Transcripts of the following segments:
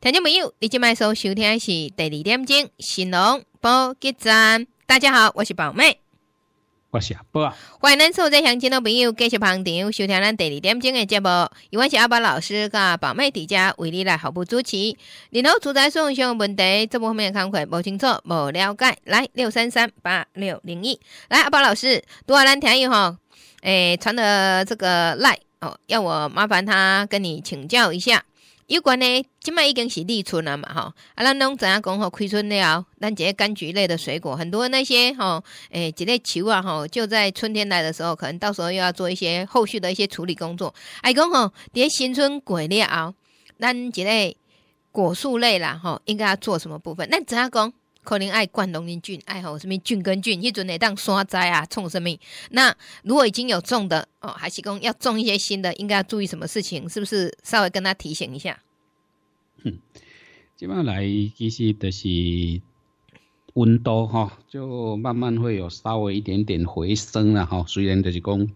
听众朋友，你今麦收收听的是第二点钟，新农波节站。大家好，我是宝妹，我是阿宝。欢迎收在相亲的朋友继续旁听收听咱第二点钟的节目。今晚是阿宝老师跟宝妹迪家为你来好不主持。然后，读者送相关问题，这部方面的康会不清楚、不了解，来六三三八六零一。来，阿宝老师，多少咱听友吼，诶，传的这个赖哦，要我麻烦他跟你请教一下。有关呢，即卖已经是立春了嘛，吼啊，咱拢知影讲吼？开春了，咱这些柑橘类的水果，很多那些吼，诶，这类树啊，吼，就在春天来的时候，可能到时候又要做一些后续的一些处理工作。还讲吼，伫咧新春过了，咱这类果树类啦，吼，应该要做什么部分？那怎样讲？可能爱灌农林菌，爱好什么菌根菌，一准得当刷楂啊，冲什么？那如果已经有种的哦，还是讲要种一些新的，应该要注意什么事情？是不是稍微跟他提醒一下？嗯，这边来其实就是温度哈，就慢慢会有稍微一点点回升了哈。虽然就是讲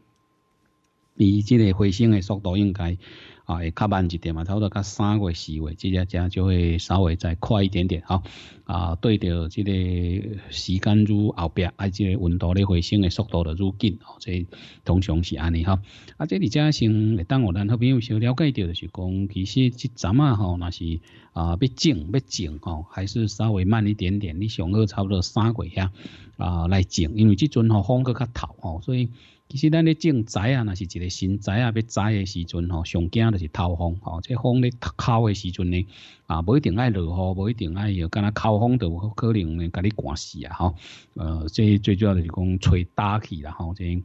比这个回升的速度应该。啊，会较慢一点嘛，差不多到三月四月，这家家就会稍微再快一点点，哈。啊，对着这个时间愈后边，啊，这个温度咧回升的速度的愈紧，哦，这通常是安尼哈，啊，这里嘉兴，当我咱好朋友小了解到的是讲，其实即阵啊吼，那是啊要种要种吼，还是稍微慢一点点，你上个差不多三月遐啊来种，因为即阵吼风个较透吼，所以。其实，咱咧种栽啊，那是一个新栽啊，要栽的时阵吼，上惊就是透风吼。这风咧烤的时阵呢，啊，不一定爱落雨，不一定爱，又干焦烤风都有可能呢，甲你寒死啊吼。呃，这最主要就是讲吹大气啦吼，这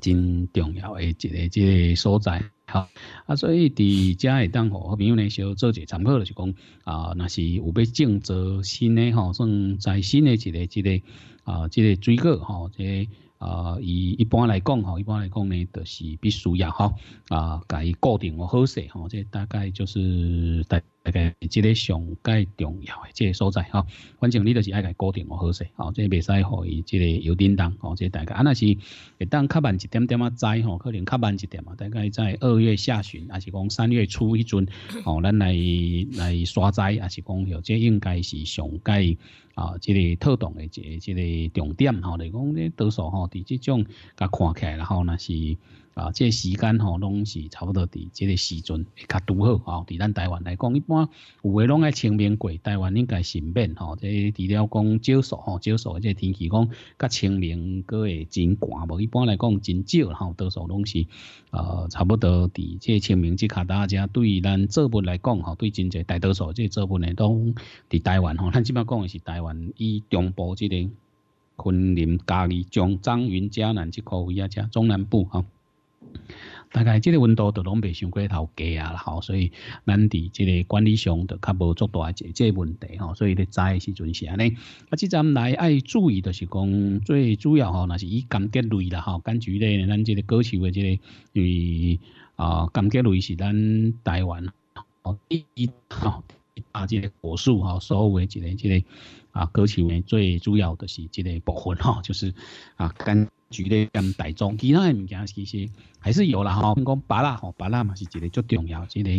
真重要的一个即个所在。好啊，所以伫遮会当吼，好朋友呢，小做者参考就是讲啊，那是有要种植新的吼，算栽新的一个一个啊，一个水果吼，这。啊，以一般来讲吼，一般来讲呢，就是必须要吼啊，甲伊固定好势吼，这大概就是大。大概即个上界重要诶即个所在吼，反正你就是爱甲固定好势，吼，即个未使互伊即个有叮当吼，即个大概啊，那是会当较慢一点点啊栽吼，可能较慢一点嘛，大概在二月下旬，还是讲三月初迄阵，吼，咱来来刷栽，还是讲吼，即应该是上界。啊，即个特动嘅即即个重点吼，来讲咧多数吼，伫即种甲看起，来，然后那是。啊！即时间吼，拢是差不多伫即个时阵会较拄好吼。伫咱台湾来讲，一般有诶拢爱清明过，台湾应该慎免吼。即除了讲少数吼，少数即天气讲较清明过会真寒无。一般来讲真少吼，多数拢是呃差不多伫即清明即呾搭遮。对咱作物来讲吼，对真济大多数即作物诶拢伫台湾吼，咱即摆讲诶是台湾伊中部即个，昆林嘉义、将张云嘉南即块位啊遮中南部吼。大概这个温度就拢未上过头低啊吼，所以咱伫这个管理上就较无足大一这问题吼，所以咧栽嘅时阵是安尼。啊，即阵来爱注意就是讲最主要吼，那是以柑橘类啦吼，柑橘类咱这个果树的这个，因为啊柑橘类是咱台湾哦第一吼，大个果树吼，所有嘅这个这个啊果树最主要就是这个部分吼，就是啊柑。主例跟大众，其他嘅物件其实还是有啦吼。如讲芭乐吼，芭乐嘛是一个足重要即个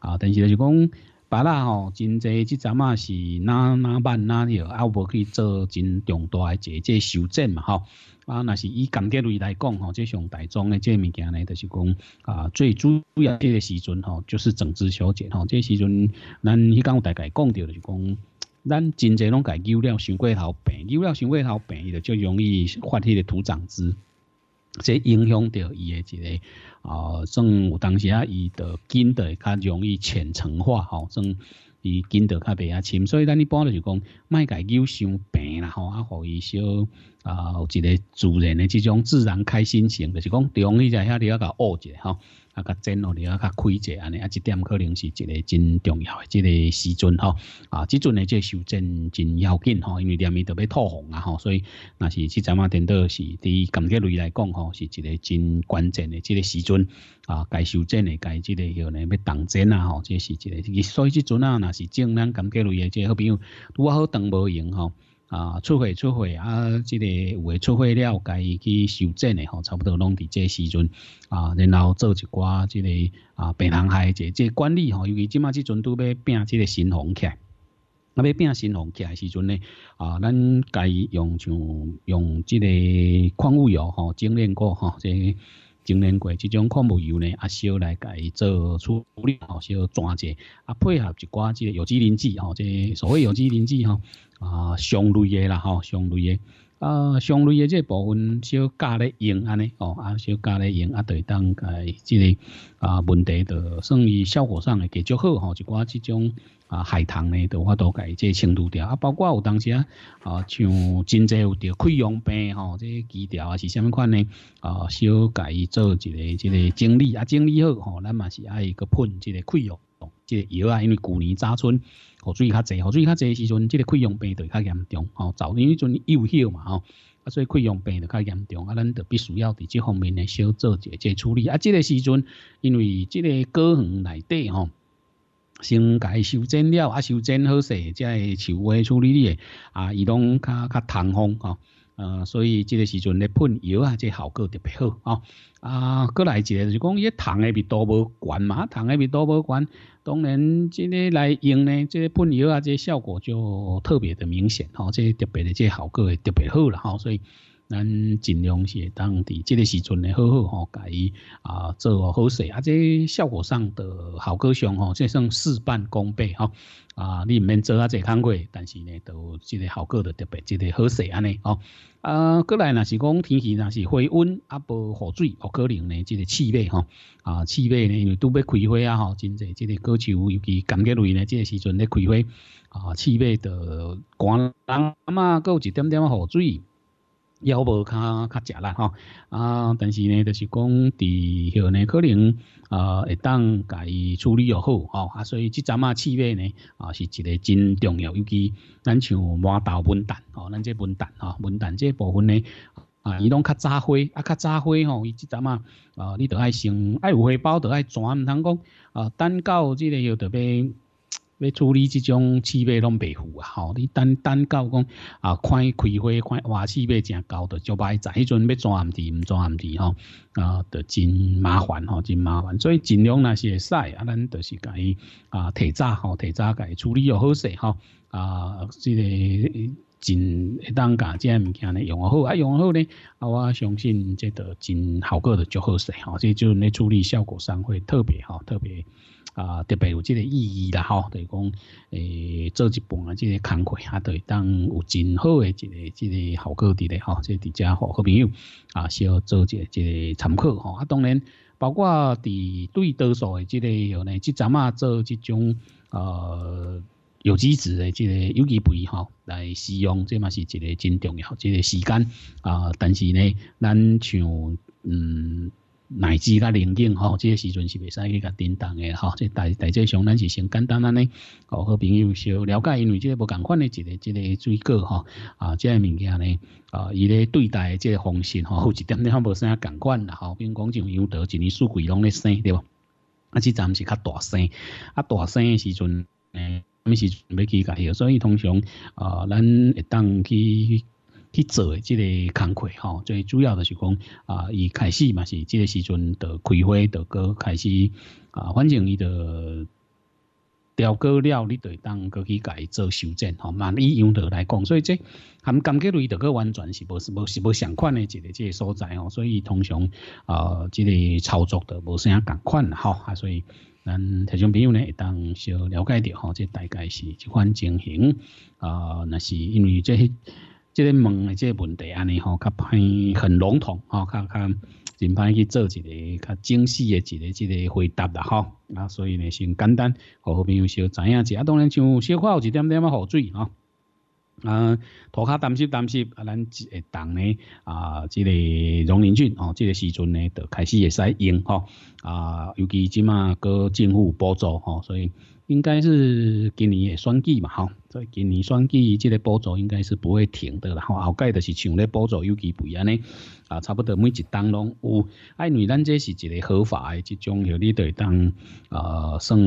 啊。但是著是讲芭乐吼，真侪即阵啊是哪哪办哪啊有无去做真重大嘅一即修正嘛吼。啊，那是以钢铁类来讲吼，即上大众诶即物件咧，就是讲啊最主要即个时阵吼，就是整治小姐吼。个时阵咱迄有大概讲到著就讲。咱真侪拢家揪了，伤过头病，揪了伤过头病着就容易发迄个土长枝，即影响到伊诶一个啊，算有当时啊，伊就见得较容易浅层化吼，算伊见着较袂遐深，所以咱一般就讲卖家揪伤病啦吼，啊，互伊小啊，一个自然的这种自然开心型，就是讲容易在遐里啊搞恶者吼。啊，较真哦，你较开者安尼，啊，即点可能是一个真重要诶，即个时阵吼，啊，即阵诶，即个修正真要紧吼，因为店面着要透红啊吼，所以那是即阵啊，电到是伫感觉类来讲吼，是一个真关键诶，即个时阵啊，该修正诶，该即个许呢，要动真啊吼，即是一个，所以即阵啊，那是正咱感觉类诶，即个好朋友，啊，好当无用吼。啊，出货出货啊！即个有诶出货了，家己去修正诶吼，差不多拢伫这时阵啊。然后做一寡即个啊，病人下者即管理吼，尤其即马即阵都要变即个新风起来。啊，要变新风起来时阵呢，啊，咱家己用像用即个矿物油吼，精炼过吼，即精炼过即种矿物油呢，啊烧来家己做处理吼，烧转者，啊配合一寡即有机磷剂吼，即所谓有机磷剂吼。啊，相类诶啦吼，相类诶。啊，相类诶，即部分小加咧用安尼，哦，啊，小加咧用啊，对当诶，即个啊问题，就算伊效果上会加足好吼，就我即种啊海棠咧，都我都改即清除掉，啊，包括有当时啊，啊，像真侪有着溃疡病吼，即枝条啊是虾米款呢？啊，小改做一个即个整理啊，整理好吼，咱嘛是爱一个喷即个溃疡，即个药啊，因为旧年早春。喝水较侪，喝水较侪时阵，即个溃疡病就较严重。吼，早年迄阵幼小嘛吼，啊，所以溃疡病就较严重，啊，咱就必须要伫这方面呢，少做一点处理。啊，即个时阵，因为即个果园内底吼，甲伊修剪了，啊，修剪好势，才会树会处理的，啊，伊拢较较通风吼。呃，所以这个时阵咧喷油啊，这效果特别好啊。啊，过来一个就是讲，一糖的比多无惯嘛，糖的比多无惯。当然，这个来用呢，这喷油啊，这效果就特别的明显哈，这特别的这效果特别好了哈，所以。咱尽量是当伫这个时阵咧好好吼，家己啊做好势，啊，即效果上的效果上吼，就算事半功倍吼。啊，你毋免做啊，济工课，但是呢，都即个效果就特别，即个好势安尼吼。啊，过来若是讲天气若是回温啊，无雨水，有可能呢，即个气味吼，啊，气味呢，因为都要开花啊吼，真济即个高树，尤其柑橘类呢，这个时阵咧开花啊，气味的寒啊嘛，够一点点雨水。要无较较食啦吼啊！但是呢，就是讲伫许呢可能啊，会当家己处理又好吼啊，所以即阵啊气味呢啊是一个真重要，尤其咱像麦稻文旦吼，咱这文旦吼文旦这部分呢啊，伊拢较早花啊较早花吼，伊即阵啊呃，你着爱先爱有包着爱转，唔通讲啊，等到即个许特别。要处理这种气味拢袂赴啊！吼，你等等到讲啊，伊开花、看花气味真高，着就摆在。迄阵要装唔住，唔装唔住吼，啊，就真麻烦吼，真麻烦。所以尽量那是会使啊，咱就是该啊提早吼，提早该处理又好势吼啊，这个真当家这样物件呢用好，啊，用好呢，啊，我相信这着真效果就好势吼，这就咧，处理效果上会特别吼，特别。啊特别有即个意义啦吼著是讲诶做一半啊，即个工课啊著是当有真好诶一个即个效果伫咧吼即伫遮吼好朋友啊小做一个即个参考吼啊当然包括伫对多数诶即个迄呢即站啊做即种呃有机子诶即个有机肥吼来使用这嘛是一个真重要即个时间啊但是呢咱像嗯乃至甲灵境吼，这个时阵是袂使去甲叮当诶吼。即大大志上，咱是先简单安尼。哦，好朋友小了解，因为即个无同款诶一个一个水果吼。啊，即个物件呢，啊，伊咧对待即个方式吼，有一点点无啥同款啦吼。比如讲，像杨桃一年四季拢咧生，对不？啊，即站是较大生，啊，大生诶时阵，诶、咩时阵要去甲药，所以通常啊，咱会当去。去做诶，即个工课吼，最主要的是讲啊，伊开始嘛是即个时阵的开花，的搁开始啊，反正伊的调过了，你得当搁去改做修正吼，嘛，以用得来讲，所以即含钢筋类的搁完全是无是无是无相款诶一个即个所在吼，所以通常啊，即个操作的无啥共款吼，啊，所以咱听众朋友呢会当小了解着吼，即大概是即款情形啊，那是因为即。即个问的即个问题安尼吼，较偏很笼统吼，较较真歹去做一个较精细的一个一个回答啦吼。啊，所以呢，先简单，好朋友小知影一下。当然，像小可有一点点啊，雨水吼，啊，涂骹担心担心啊，咱一党呢啊，即个融林菌哦，即个时阵呢就开始会使用吼。啊，尤其即马个政府补助吼，所以应该是今年也算计嘛吼。所以今年双季伊即个补助应该是不会停的，然后后盖就是像咧补助有几肥安尼，啊差不多每一冬拢有，哎，因为咱这是一个合法的，这种有哩得当，呃，算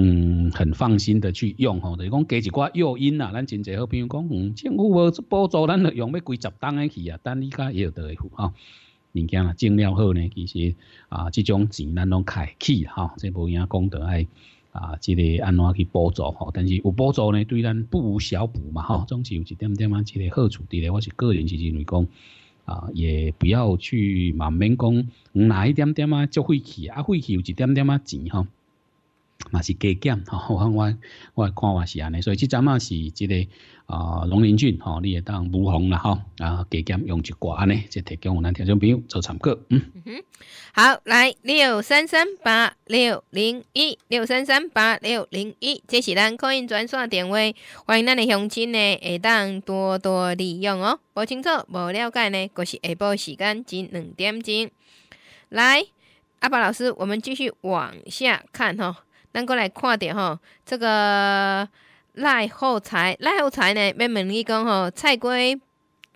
很放心的去用吼，就是讲给一寡诱因啊，咱真侪好比讲，嗯，政府无这补助，咱著用要几十冬的去啊，但你家也有得付吼。物件啊，种了好呢，其实啊，即种钱咱拢开起哈，即无影讲德哎。啊，即个安怎去补助吼？但是有补助呢，对咱不无小补嘛吼，总是有一点点啊，即个好处。的咧，我是个人是认为讲，啊，也不要去盲面讲哪一点点啊，就废气啊，废气有一点点啊钱吼。嘛是加减吼，我我我看我是安尼，所以即阵啊是这个啊，农林俊吼，你也当无红啦吼，然后加减用一寡安尼，就提供我咱听众朋友做参考。嗯哼，好，来六三三八六零一六三三八六零一，这是咱可以转线电话，欢迎咱的乡亲呢，会当多多利用哦。无清楚、无了解呢，就是下晡时间只两点钟。来，阿宝老师，我们继续往下看吼。咱过来看点哈，这个赖后财赖后财呢？要问你讲吼，菜龟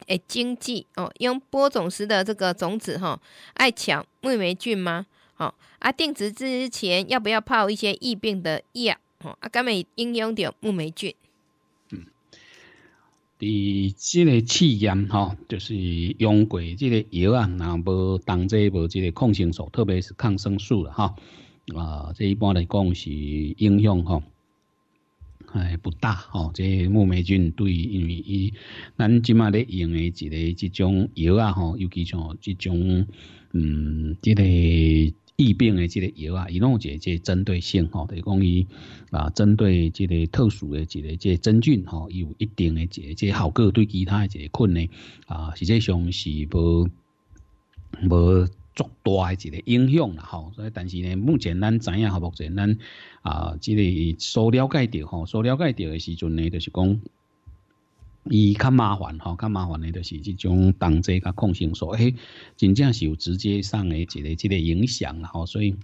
诶经济哦，用播种时的这个种子吼，爱抢木霉菌吗？吼，啊，定植之前要不要泡一些疫病的药？吼、啊，干们应用点木霉菌。嗯，第这个试验哈，就是用过这个药啊，那无同这无这个抗生素，特别是抗生素了哈。啊，这一般来讲是影响吼，还不大吼。这木霉菌对，因为伊咱即马咧用的一个这种药啊吼，尤其像这种嗯，这个疫病的这个药啊，伊弄个即针对性吼，等于讲伊啊，针对这个特殊的一个即真菌吼，有一定的即这效果，对其他的个菌呢啊，实际上是无无。足大一个影响啦吼，所以但是呢，目前咱怎样，目前咱啊，即个所了解到吼，所了解到的时阵呢，就是讲，伊较麻烦吼，较麻烦的，就是即种同济甲抗性所，哎，真正是有直接上的一个一个影响啦吼，所以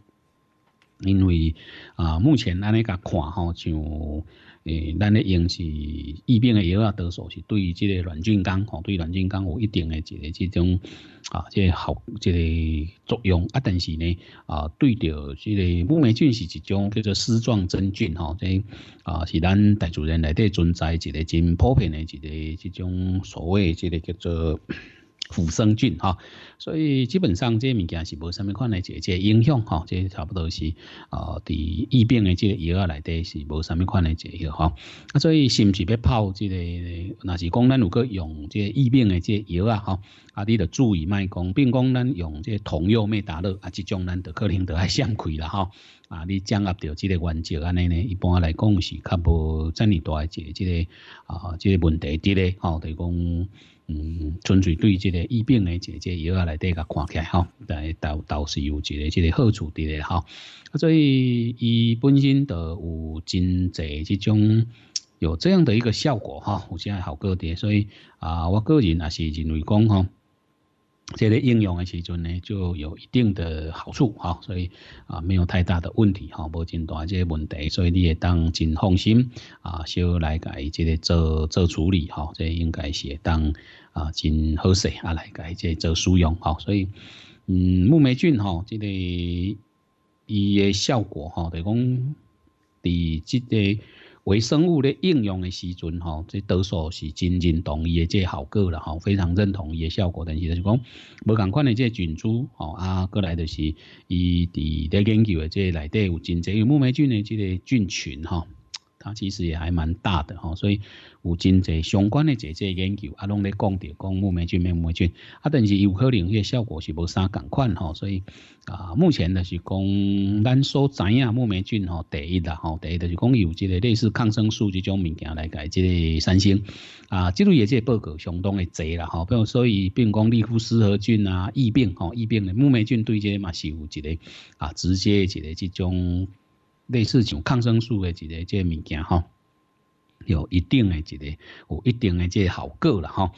因为啊，目前安尼个看吼，就。诶，咱咧用是疫病诶药啊，多数是对于即个软菌缸吼，对软菌缸有一定诶一个这种啊，即个效即个作用啊。但是呢啊，对着即个木霉菌是一种叫做丝状真菌吼，即啊是咱大自然内底存在一个真普遍诶一个这种所谓即个叫做。腐生菌哈，所以基本上这物件是无什么款的，即个影响哈，即差不多是呃，伫疫病的即药来底是无什么款的，即个哈。啊，所以是甚是要泡即个，那是讲咱如果用即疫病的即药啊，哈，啊，你得注意卖讲，并讲咱用即同药咩打落，啊，即种咱在可能都爱掀开啦哈。啊，你掌握掉即个原则安尼呢，一般来讲是较无真尼多的，即个啊，即个问题的咧，吼，比如讲。嗯，纯粹对这个疫病的解决，药啊来底个看起吼，但倒倒是有一个这个好处的嘞吼，所以伊本身都有真济这种有这样的一个效果哈，而且好个的，所以啊，我个人也是认为讲吼。这个应用的时阵呢，就有一定的好处哈，所以啊没有太大的问题哈，无真大这问题，所以你也当真放心啊，小来改这个做做处理哈，这应该是当啊真好势啊来改这做使用哈，所以嗯木霉菌哈，这个伊的效果哈，就讲伫即个。微生物咧应用的时阵吼，这多数是真正同意的这效果了吼，非常认同伊的效果。但是就是讲，无同款的这菌株吼，啊，过来就是伊伫在研究的这内底有真侪有木霉菌的这个菌群吼，它其实也还蛮大的吼，所以。有真侪相关的这这研究，啊，拢咧讲着讲木霉菌、木霉菌，啊，但是有可能迄效果是无啥共款吼，所以啊，目前就是讲咱所知影木霉菌吼第一啦，吼第一就是讲有一个类似抗生素即种物件来解即个产生，啊，即路也是报告相当的侪啦吼，比如所以变讲利夫斯和菌啊，疫病吼疫病的木霉菌对接嘛是有一个啊，直接一个即种类似像抗生素的一个即个物件吼。有一定的一个有一定的这效果了哈。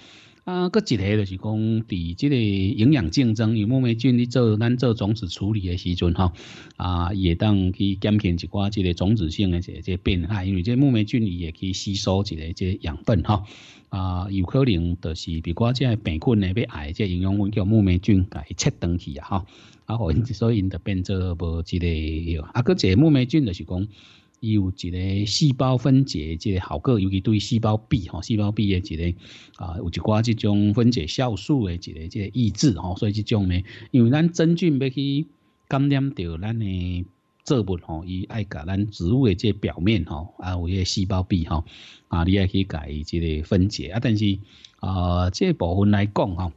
啊，搁一个就是讲，伫这个营养竞争，因为木霉菌你做咱做种子处理的时阵哈，啊，也当去减轻一寡这个种子性的这这病害，因为这木霉菌伊也可以吸收一个这养分哈。啊，有可能就是比如讲，即个病菌呢被矮，即个营养分叫木霉菌给切断去啊哈。啊，所以因就变做无之类。啊，个木霉菌就是讲。伊有一个细胞分解，即个效果，尤其对细胞壁吼，细胞壁诶一个啊，有一寡即种分解酵素诶一个即个抑制吼，所以即种呢，因为咱真菌要去感染着咱诶植物吼，伊爱甲咱植物诶即个表面吼，啊，有迄个细胞壁吼，啊，你爱去甲伊即个分解啊，但是啊，即部分来讲吼。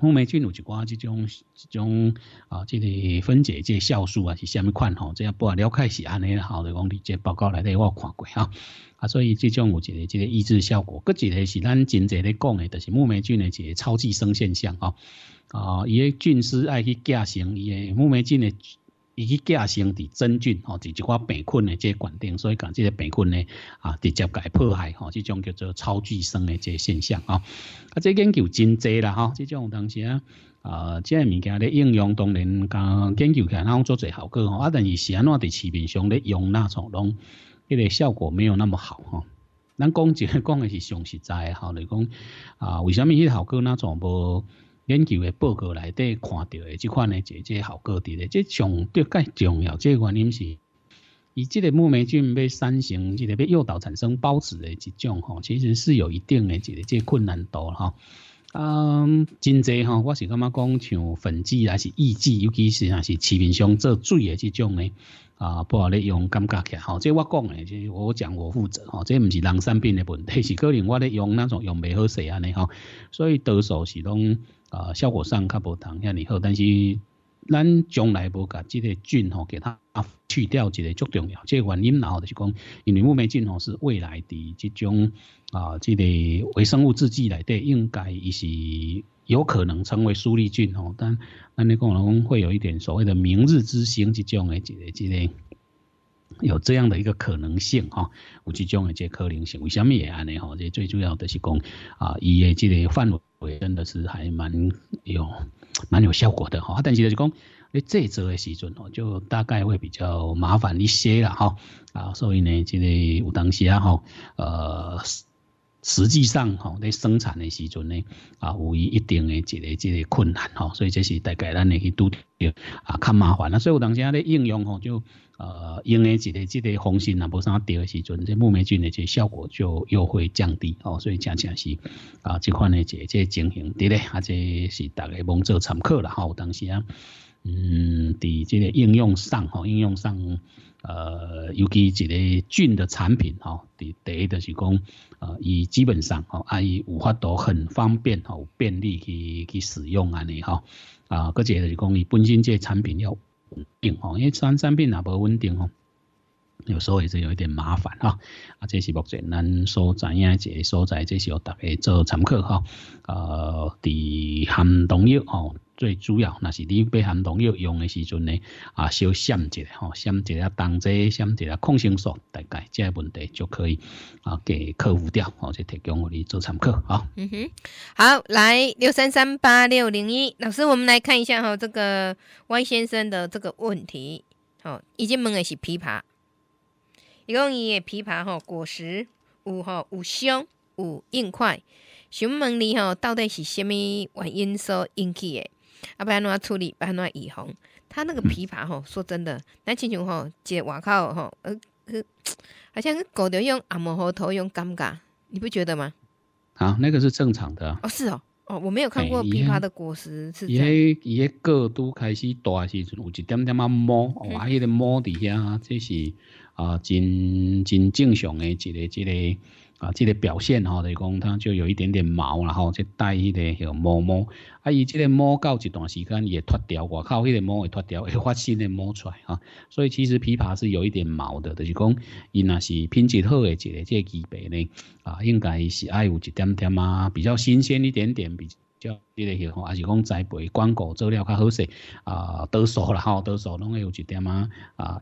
木霉菌有一寡这种、这种啊，即个分解即酵素啊，是虾米款吼？即样不啊了解是安尼，吼，就讲，即报告内底我看过哈。啊，所以即种有一个这个抑制效果。搁一个是咱真侪咧讲的，就是木霉菌的一个超级生现象啊，啊，伊个菌丝爱去寄型，伊个木霉菌的。伊去假生伫真菌吼，伫一寡病菌的这管定，所以讲这个病菌呢，啊，直接解破坏吼，这种叫做超巨生的这现象啊。啊，即研究真济啦吼，这种东西啊，啊、呃，个物件咧应用当然讲研究起来能做做效果吼，啊，但是安怎伫市面上咧用那种，拢，迄个效果没有那么好吼。咱讲个讲的是，上实在吼，来讲啊，为什么个效果那种无？研究嘅报告内底看到嘅即款嘅一个即效果，伫咧即上比较重要。即原因是，以即个木霉菌要产生即个要诱导产生孢子嘅一种吼，其实是有一定嘅一个即困难度哈。嗯，真侪哈，我是感觉讲像粉剂还是抑制，尤其是啊是市面上做水嘅即种呢。啊，不好咧用，感觉起吼。即我讲诶，这我讲我负责吼，即毋是人身病诶问题，是可能我咧用那种用未好势安尼，吼。所以多数是拢啊，效果上较无同遐尼好，但是咱将来无甲即个菌吼给它去掉一个足重要，即、个原因然后就是讲，因为木霉菌吼是未来的即种啊，这个微生物制剂内底应该伊是有可能成为主力菌吼，但但你可能会有一点所谓的明日之星即种诶，即个即个。有这样的一个可能性哈，有这种的这可能性，为什么也安尼吼？这最主要的是讲啊，伊的这个范围真的是还蛮有蛮有效果的哈。但是就是讲诶，这周的时阵哦，就大概会比较麻烦一些了哈。啊，所以呢，这个有当时啊哈，呃。实际上，吼，在生产的时阵呢，啊，有一定的一个、一个困难，吼，所以这是大概咱咧去拄着啊，较麻烦啊。所以有当时咧应用，吼，就呃，用呢一个、一个方式啊，不啥掉的时阵，这木霉菌的这效果就又会降低，哦，所以恰恰是啊，这款的一个个、情形，对咧，啊，这是大概望做参考啦，吼，当时啊，嗯，伫这个应用上，吼，应用上，呃，尤其一个菌的产品，吼，第第一就是讲。啊，伊基本上吼，啊，伊有法度很方便吼便利去去使用安尼吼，啊，个只就是讲伊本身这产品要稳定吼，因为新产品也无稳定吼。有时候也是有一点麻烦哈，啊，这是目前咱所知影一个所在，这是要大家做参考哈，呃，伫含东药吼。最主要，那是你要含农药用的时阵呢，啊，少限制吼，闪一下当剂，闪一下抗生素，大概这问题就可以啊给克服掉哦，就提供我哋做参考啊。嗯哼，好，来六三三八六零一老师，我们来看一下哈，这个 Y 先生的这个问题，好，已经问的是枇杷，一共伊诶枇杷吼果实五吼五香五硬块，想问你吼，到底是虾米原因所引起诶？啊，不按怎处理，不按怎预防。他那个枇杷吼，说真的，咱亲像吼，个外口吼，呃，呃，好像狗子用阿喉头用尴尬，你不觉得吗？啊，那个是正常的。哦，是哦，哦，我没有看过枇杷的果实是。因为伊个都开始大时，有一点点啊摸，哇，那个摸底下，这是啊，真真正常的一个一个。啊，这个表现吼，就是讲它就有一点点毛然后即带迄个迄毛毛，啊，伊这个毛到一段时间也脱掉，外靠迄个毛会脱掉，会发新的毛出来啊。所以其实枇杷是有一点毛的，就是讲伊那是品质好的这个这枇杷呢，啊，应该是爱有一点点啊，比较新鲜一点点比。叫即个许吼，还是讲栽培、广告做了较好势啊，多数啦吼，多数拢会有一点啊，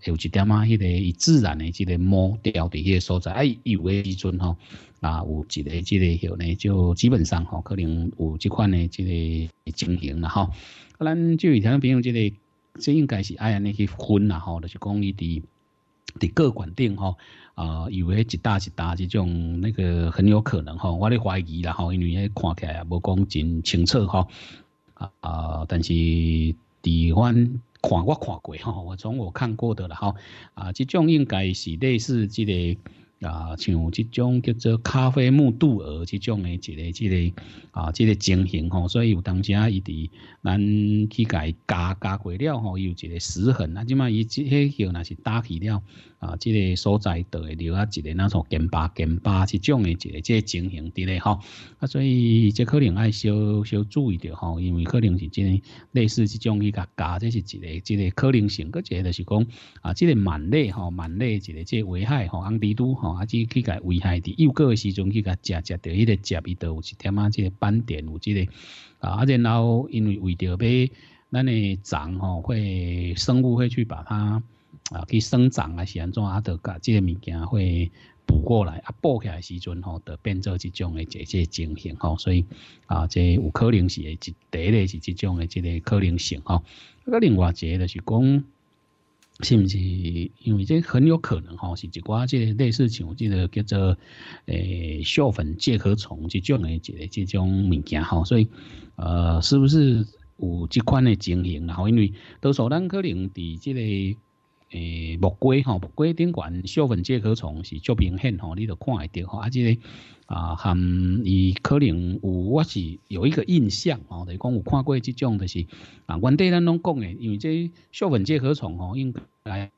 有一点啊，迄个以自然的即个摸掉伫迄个所在，哎，有诶时阵吼，啊，有一个即个许呢，就基本上吼，可能有即款的即个情形啦吼。啊，咱就以听朋友即个，这应该是爱安那些分啦吼，就是讲伊伫伫各管顶吼。啊，有为一大一大，即种那个很有可能吼，我咧怀疑啦吼，因为迄看起来无讲真清楚吼。啊啊，但是地方看我看过吼，我从我看过的啦吼。啊，即种应该是类似即个啊，像即种叫做咖啡木肚儿即种的一个这个啊，即个情形吼，所以有当时啊，伊伫咱去改加加过了吼，有一个石痕啊，即嘛伊即些叫那是打起了。啊，这个所在会留下一个那种尖巴、尖巴，是种的一个这情形伫咧吼，啊，所以这可能爱稍稍注意着吼，因为可能是个类似这种伊个加，这是一个这个可能性。个一个就是讲啊，这个蛮类吼，蛮类一个这危害吼，红蜘蛛吼，啊，即去个危害伫幼个时阵去个食食着，迄个，食伊的有一点啊，即个斑点有这个啊。啊，然后因为为着要咱诶长吼，会生物会去把它。啊，去生长啊，是安怎啊？都甲即个物件会补过来啊？补起来时阵吼，就变做即种诶，即个情形吼。所以啊，即有可能是第一个是这种诶，即个可能性吼。啊，另外一个就是讲，是不是因为即很有可能吼，是一寡即类似像即个叫做诶，锈粉介壳虫即种诶，即个即种物件吼。所以呃，是不是有即款诶情形啊？因为多数咱可能伫即个。诶，木龟吼，木龟顶管小粉介壳虫是足明显吼，你着看会得吼，而且啊含伊可能有我是有一个印象吼，等是讲有看过这种，就是啊，原题咱拢讲诶，因为这小粉介壳虫吼，应。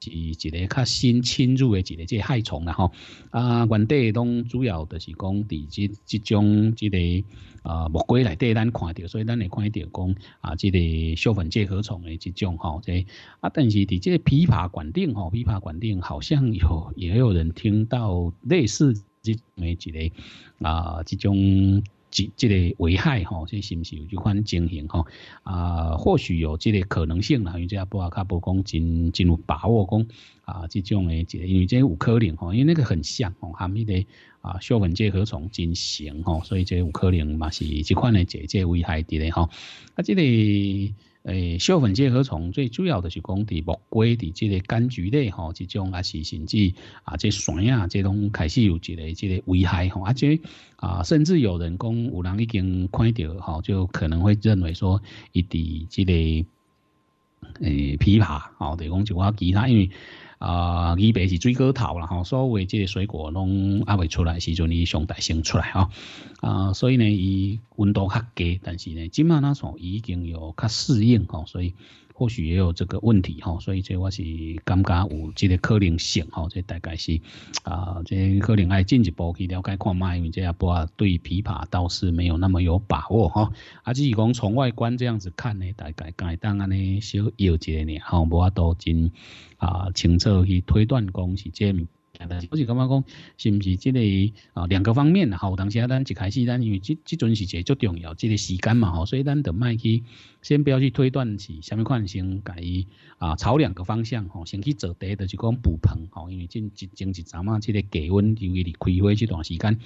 系一个较新侵入的一个即害虫啦吼，啊，原地拢主要就是讲伫即即种即个啊木瓜内底咱看到，所以咱会看到讲啊即个锈粉蚧壳虫的即种吼，即啊，但是伫即枇杷管顶吼，枇杷管顶好像有也有人听到类似即某即个啊即种。即即个危害吼，这是不是有即款情形吼？啊，或许有即个可能性啦，因为即下布阿卡波讲真真有把握讲啊，即种诶，因为即五颗零吼，因为那个很像吼，含迄个啊锈粉介壳虫进行吼，所以即五颗零嘛是即款诶，这即危害伫咧吼，啊即个。诶，锈粉介壳虫最主要的是讲伫木瓜、伫即个柑橘类吼，即种啊是甚至啊，即酸啊，即拢开始有一个即个危害吼，而且啊，甚至有人讲有人已经看到吼，就可能会认为说，伊伫即个诶枇杷吼，就讲就寡其他因为。啊，枇杷是水果头啦，吼，所谓即个水果拢阿未出来时阵，伊上大生出来吼。啊，所以呢，伊温度较低，但是呢，今那时候已经有较适应吼，所以。或许也有这个问题吼，所以这我是感觉有这个可能性吼，这大概是啊，这可能爱进一步去了解看卖，因为这下波对枇杷倒是没有那么有把握哈，啊，只是讲从外观这样子看呢，大概概当然呢小有一点点，无啊都真啊清楚去推断讲是这。我是感觉讲，是毋是即个啊两个方面？吼，当时啊，咱一开始，咱因为即即阵是一个最重要，即个时间嘛吼，所以咱就卖去，先不要去推断是啥物款先，甲伊啊朝两个方向吼，先去做第地，就是讲补棚吼，因为正一前一阵啊，即个低温由于哩开花这段时间，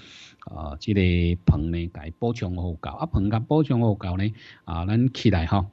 呃，即个棚呢，甲补充好够，啊，棚甲补充好够呢，啊，咱起来吼。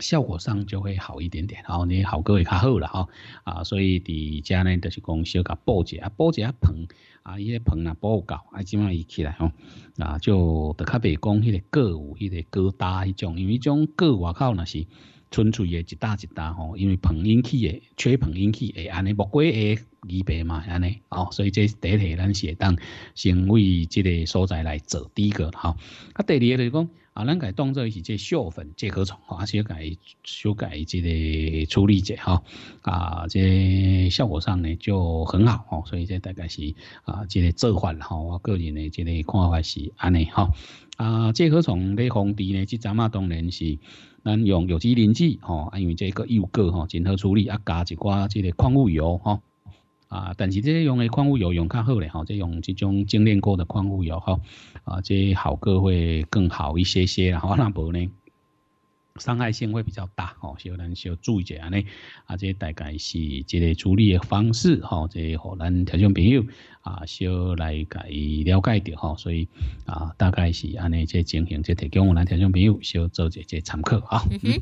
效果上就会好一点点，然后呢效果也较好啦吼啊，所以伫遮呢就是讲小甲包一啊，包一啊膨啊，伊个膨啊包搞啊，即满一起来吼啊，就特较袂讲迄个疙有迄个疙搭迄种，因为迄种疙外口那是纯粹诶一大一大吼，因为棚引起诶，吹棚引起诶，安尼木瓜诶枇杷嘛安尼，哦，所以这是第一题咱会当，先为即个所在来做第一个吼啊第二就是讲。啊，咱改当做是这小粉结壳虫，哈，且改修改这个处理一下哈，啊，这效果上呢就很好哈，所以这大概是啊，这个做法哈，我个人呢这个看法是安尼哈，啊，结壳虫的防治呢，这阵啊当然是咱用有机磷剂哈，因为这个幼效哈，真好处理，啊加一寡这个矿物油哈，啊，但是这用的矿物油用较好嘞哈，这用这种精炼过的矿物油哈。啊，这好歌会更好一些些 然后那么呢，伤害性会比较大，吼，需要小注意一下呢，啊，这大概是这类处理的方式，吼，这好南听众朋友。啊，小来甲伊了解着吼，所以啊，大概是安尼，即情形即提供我来听众朋友小做一即参考啊。嗯哼，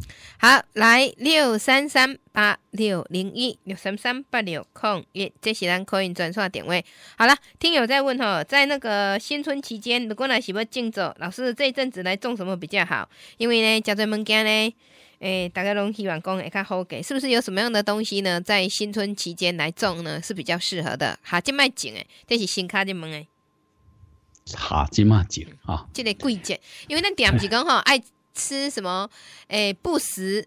好，来六三三八六零一六三三八六空一，这是咱可以转数点位。好了，听友在问吼，在那个新春期间，如果呢是要静坐，老师这一阵子来种什么比较好？因为呢，家阵物件呢。诶，大家拢希望讲会较好给，是不是有什么样的东西呢？在新春期间来种呢是比较适合的。蛤即麦种诶，这是新开的门诶。蛤即麦种啊，这个季节，因为咱点是讲吼，爱吃什么？诶，不食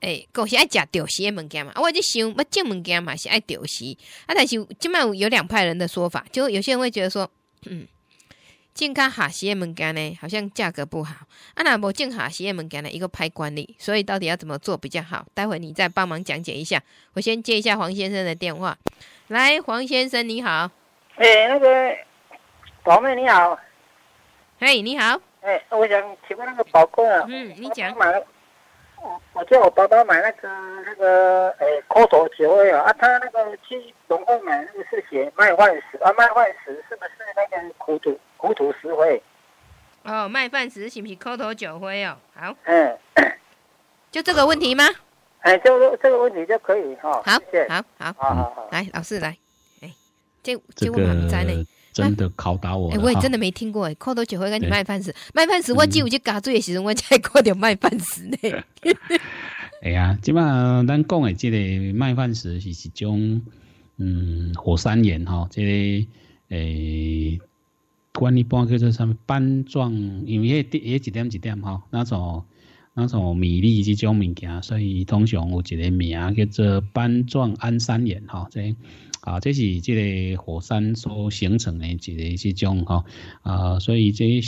诶，我是爱食豆时的物件嘛。啊，我就想要种物件嘛，是爱豆时啊，但是即摆有两派人的说法，就有些人会觉得说，嗯。进卡哈西的物件呢，好像价格不好，啊那无进康哈西的物件呢一个拍管理，所以到底要怎么做比较好？待会你再帮忙讲解一下，我先接一下黄先生的电话。来，黄先生你好，哎那个黄妹你好，嗨你好，哎我想请问那个保哥啊，嗯你讲。我叫我爸爸买那个那个诶，磕头酒灰啊，啊，他那个去总共买那个是写卖饭石啊，卖饭石是不是那个苦土苦土石灰？哦，卖饭石是不是磕头酒灰哦？好，嗯，就这个问题吗？哎，就这个问题就可以哈。好，好，好，好，好，来，老师来，哎，这这问哪一斋呢？真的考打我！我也真的没听过哎，扣多久会跟你卖饭石？卖饭石，我只有去嘎做的时候，我才扣点卖饭石呢。哎呀，即嘛，咱讲的即个卖饭石是一种嗯火山岩哈，即个诶，管理般叫做什么斑状，因为也也一点一点哈，那种那种米粒即种物件，所以通常有一个名叫做斑状安山岩哈，即。啊，这是即个火山所形成的一个这种哈，啊，所以即一个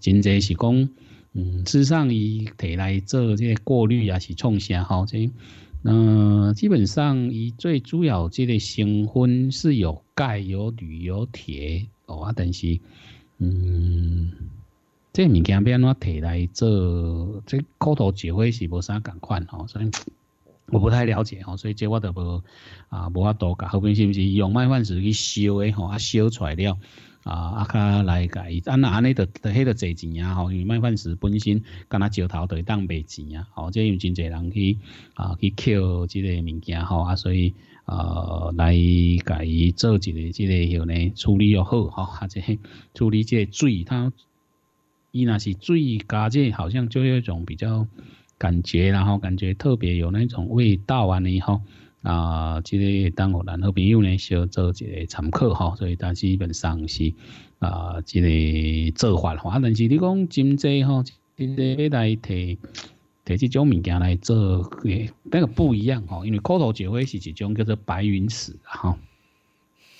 真侪是讲，嗯，实上伊提来做即个过滤也是创啥吼，即嗯，基本上伊最主要即个成分是有钙、有铝、有铁，哦啊，但是嗯，即物件变哪提来做，即口头、石灰是无啥共款吼，所以。我不太了解吼，所以这我都无啊，无法多甲后面是不是用麦饭石去烧诶吼？啊烧出来了啊啊，较来甲伊，咱那安尼着迄着侪钱啊吼。因为麦饭石本身，干若石头著会当卖钱啊吼。即有真侪人去啊去捡即个物件吼啊，所以呃来甲伊做一个即个叫呢处理又好吼，啊即处理即个水，它伊若是水加即好像有一种比较。感觉，然后感觉特别有那种味道，啊，然吼啊，即个当我然好朋友呢，小做一个参考哈。所以，但基本上是啊，即个做法吼。但是你讲金济吼，金制要来提提这种物件来做，那个不一样吼。因为口头结会是一种叫做白云石哈，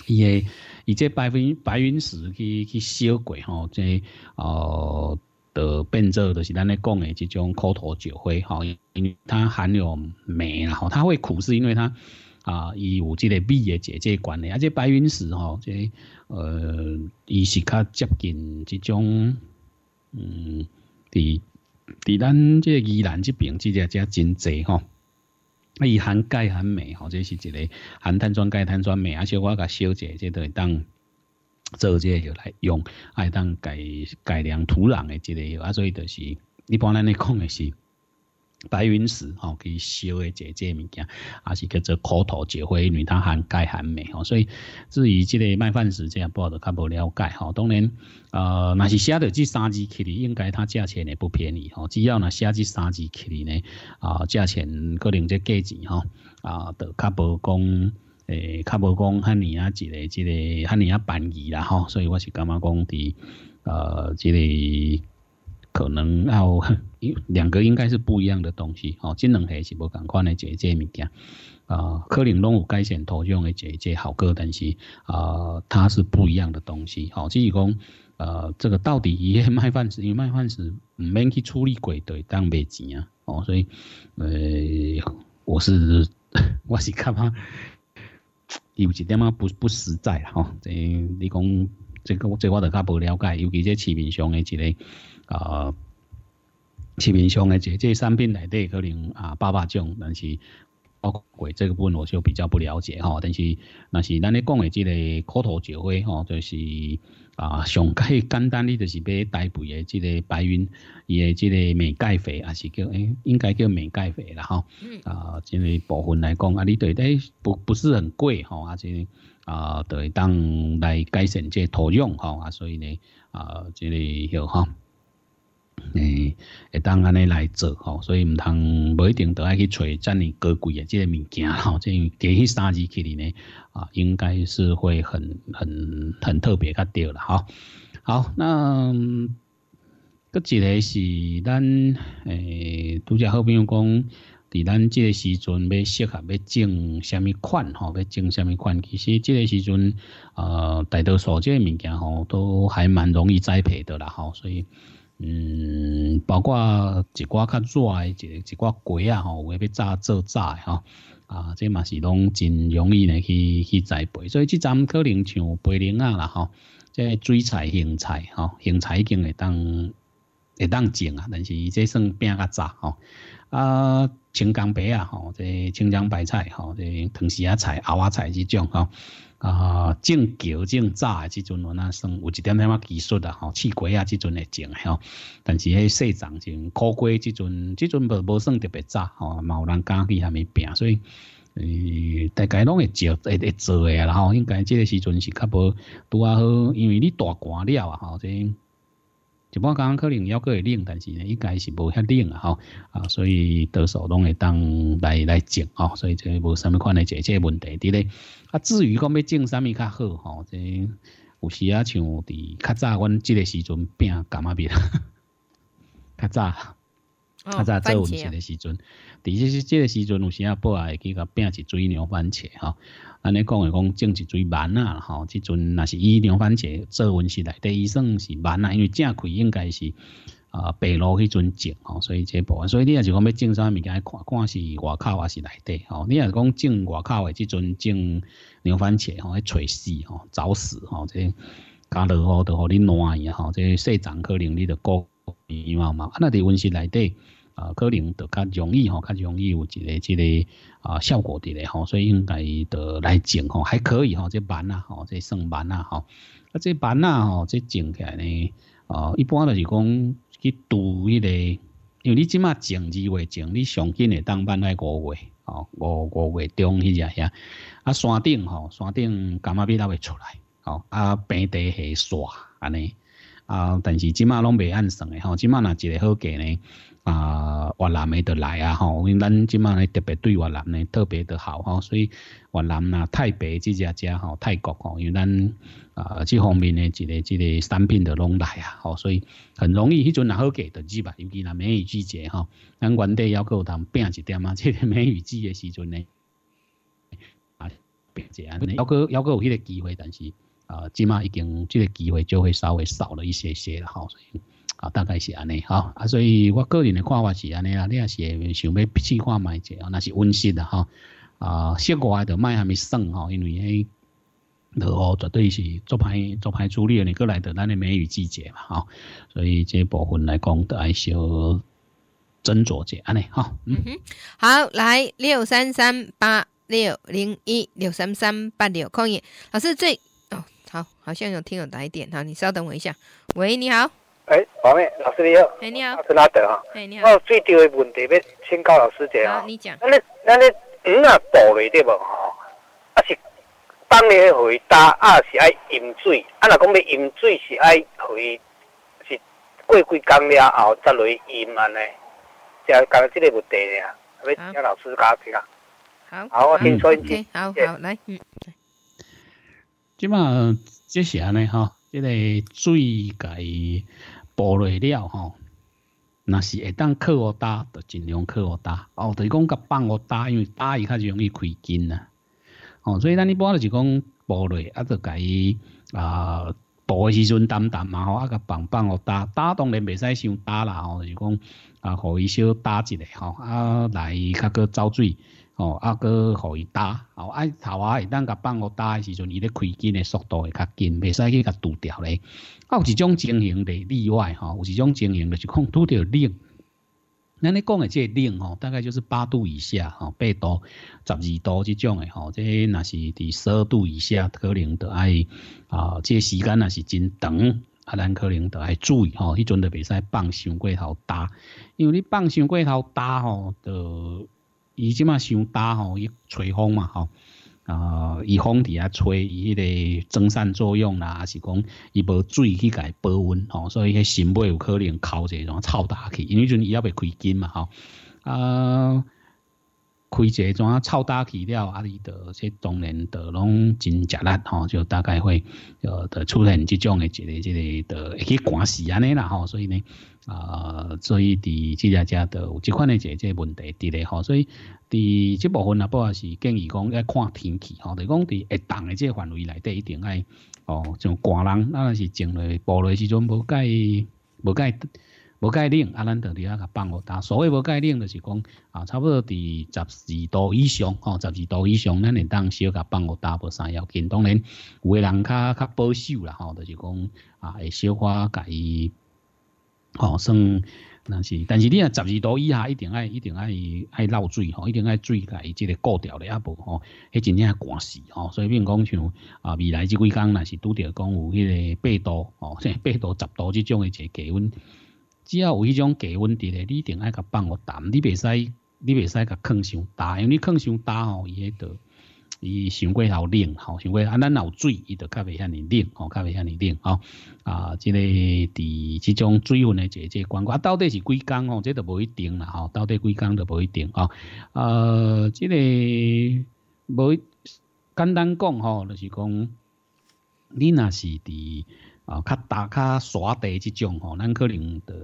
伊个以这白云白云石去去烧过吼，即呃。的变质就是咱咧讲的这种口头石灰，吼，因为它含有镁，然后它会苦，是因为它啊，伊有这个 B 的姐姐关的，而且白云石吼，这呃，伊是较接近这种，嗯，伫伫咱这云兰这边，这实也真济吼，啊，伊含钙含镁，吼，这是一个含碳酸钙、碳酸镁，而且我甲小姐这都会当。做这就来用，会当改改良土壤的这个，啊，所以就是一般咱咧讲的是白云石吼，去烧的这这物件，啊，是叫做苦土石灰，因为它含钙含镁吼，所以至于这个卖饭时间，不报得较无了解哦。当然，呃，那是写的这三支去的，应该它价钱也不便宜哦。只要那写这三支去的呢，啊，价钱可能这价钱吼，啊，就较无讲。诶，较无讲汉尼啊，一个一个汉尼啊便宜啦吼，所以我是感觉讲伫呃，这里可能后两个应该是不一样的东西吼，这两下是无相款诶，姐姐物件啊，可林拢有改善土壤诶，姐姐好个东西啊，它是不一样的东西哦。即讲呃，这个到底伊卖饭是，因为卖饭是唔免去处理贵对，当卖钱啊哦，所以呃，我是 我是感觉。有一点啊不不实在啦吼，即你讲，即个我即我就较无了解，尤其即市面上的一个啊市面上的一即产品内底可能啊百把种，但是。包贵这个部分我就比较不了解哈，但是那是咱咧讲的即个口头酒会吼，就是啊上可以简单哩就是被代培的即个白云，伊这即个美钙肥啊是叫诶应该叫美钙肥啦哈，啊即个部分来讲啊你对诶不不是很贵哈，而且啊对当来改善即土壤哈，啊所以呢啊即个有哈。诶，会当安尼来做吼，所以毋通，无一定着爱去找遮尔高贵诶即个物件吼，即 样，今三二七年咧，啊，应该是会很、很、很特别较对啦吼。好，那，嗰一个是咱诶，拄则好朋友讲，伫咱即个时阵要适合要种虾米款吼，要种虾米款。其实即个时阵，呃，大多数即个物件吼，都还蛮容易栽培的啦吼，所以。嗯，包括一寡较热诶，一一寡鸡啊吼，有诶要炸做炸诶吼，啊，即嘛是拢真容易咧去去栽培，所以即阵可能像白莲啊啦吼，即水菜、荇菜吼，蕹菜已经会当会当种啊，但是即算比较早吼，啊，青江白啊吼，即青江白菜吼，即藤丝啊菜、蚵仔菜即种吼。啊，种桥种早的即阵有哪算有一点点仔技术啊吼，砌果啊即阵会种吼，但是迄细种是可贵即阵，即阵无无算特别早吼，有人敢去遐面拼，所以，嗯，大家拢会照会会做诶啦吼，应该即个时阵是较无拄啊好，因为你大寒了啊吼，即。一般讲可能要过会冷，但是呢，应该是无遐冷啊吼啊，所以多数拢会当来来种吼，所以就无什么款的这这问题的咧。啊，至于讲要种什物较好吼，这有时啊像伫较早阮即个时阵病感冒病，较早。啊，在做温室的时阵，的确是这个时阵有时啊，播啊会去甲变一水牛番茄哈。安尼讲诶，讲种一最慢啊，吼，即阵那是以牛番茄做温室内底，伊算是慢啊，因为正开应该是啊，白露迄阵种吼，所以这部分，所以你也是讲要种啥物件，看看是外口还是内底吼。你也是讲种外口诶，即阵种牛番茄吼，咧找死吼，找死吼，即加落雨都互你烂去吼，即西长可能你就伊嘛嘛。啊，那伫温室内底。啊，可能就较容易吼，较容易有一个这个啊效果的咧吼，所以应该著来种吼，还可以吼。这板啊吼，这算板啊吼，啊，这板啊吼，这种起来呢，哦，一般都是讲去堵一个，因为你即嘛种二月种，你上紧的当板来五月吼，五五月中迄呀遐，啊，山顶吼，山顶感觉比它会出来？哦，啊，平地下刷安尼啊，但是即嘛拢未按算诶吼，即嘛若一个好价呢？啊，越南的来啊，吼，因为咱今麦呢特别对越南呢特别的好吼，所以越南呐、泰北这家家吼、泰国吼，因为咱啊，这方面呢一个一个产品的拢来啊，吼，所以很容易。迄阵好过，的是吧，尤其那梅雨季节吼，咱原地要够有当变一点啊，这个梅雨季的时阵呢，啊，变这样要够要够有迄个机会，但是啊，今麦已经这个机会就会稍微少了一些些了，吼，所以。啊，大概是安尼哈，啊，所以我个人的看法是安尼啊，你也是想要试看买者，那是温室的哈。啊，室外的卖还没送哈，因为迄落雨绝对是足歹足歹，理的，你过来的，咱的梅雨季节嘛哈。所以这部分来讲，都爱小斟酌者安尼哈。嗯哼，好，来六三三八六零一六三三八六，空一老师最哦，好，好像有听友来电，好，你稍等我一下。喂，你好。哎，宝妹，老师你好。哎，你好。阿克拉德哈。哎，你好。我最主要的问题要请教老师一下啊。你讲。那你，那你鱼啊，捕袂得无？吼，啊是，当日回答啊是爱饮水。啊，若讲要饮水是爱回，是过几工了后才来淹安尼。就讲这个问题呀，要听老师讲一讲。好。我嗯。O.K. 好好来。嗯。对。即马这些呢？哈，这个水改。补落了吼，那是会当靠我打，就尽量靠我打。哦，就是讲甲放我打，因为打伊较容易开筋呐。哦，所以咱一般就是讲补落，啊，就甲伊啊补的时阵淡淡嘛吼，啊，甲放放我打打，当然袂使伤打啦。哦，就是讲啊，互伊小打一下吼，啊，来较过走水。哦，啊，搁互伊打，哦，啊，头啊，会当甲放互打诶时阵，伊咧开紧诶速度会较紧，袂使去甲拄掉咧。啊，有一种情形咧例外吼，有一种情形咧是讲拄着冷。咱咧讲诶即个冷哦，大概就是八度以下吼，八度、十二度即种诶吼，即若是伫十二度以下，可能着爱啊，即时间若是真长，啊，咱可能着爱注意吼，迄阵着袂使放伤过头搭，因为你放伤过头搭吼，着。伊即马伤打吼，伊吹风嘛吼，呃，伊风底下吹伊迄个增散作用啦，还是讲伊无水去解保温吼，所以迄新尾有可能烤者一种臭大气，因为阵伊要袂开紧嘛吼，啊，开者怎种臭大起了，啊，里著这当然著拢真吃力吼，就大概会呃的出现这种的个一、这个的去赶死安尼啦吼，所以呢。啊、呃，所以伫即只遮都有即款诶一个问题伫咧吼，所以伫即部分啊，不管是建议讲要看天气吼，就讲伫会冻诶即个范围内底一定爱哦，像寒人，那若是进来暴雷时阵无介无介无介冷，啊，咱就伫遐甲放落。焦，所谓无介冷，就是讲啊，差不多伫十二度以上吼，十、二度以上，咱会当小甲放落，焦，无啥要紧。当然，有诶人较较保守啦吼、哦，是讲啊，会小花甲伊。吼，算，若是，但是你若十二度以下一定爱，一定爱爱落水吼，一定爱水甲伊即个固掉了一无吼，迄真正寒死吼。所以，比如讲像啊，未来即几工，若是拄着讲有迄个八度吼，即 八度、十度即种诶一个低温，只要有迄种低温伫咧，你一定爱甲放互澹，你袂使，你袂使甲囥伤大，因为你囥伤大吼，伊迄块。伊伤过好冷吼，伤过啊，咱有水，伊就较袂遐冷，吼，较袂遐冷吼。啊，即个伫即种水温诶，一这即个关，到底是几工吼，即个无一定啦吼，到底几工都无一定啊。呃，即个无简单讲吼，就是讲你那是伫。啊，较大较耍地即种吼，咱可能得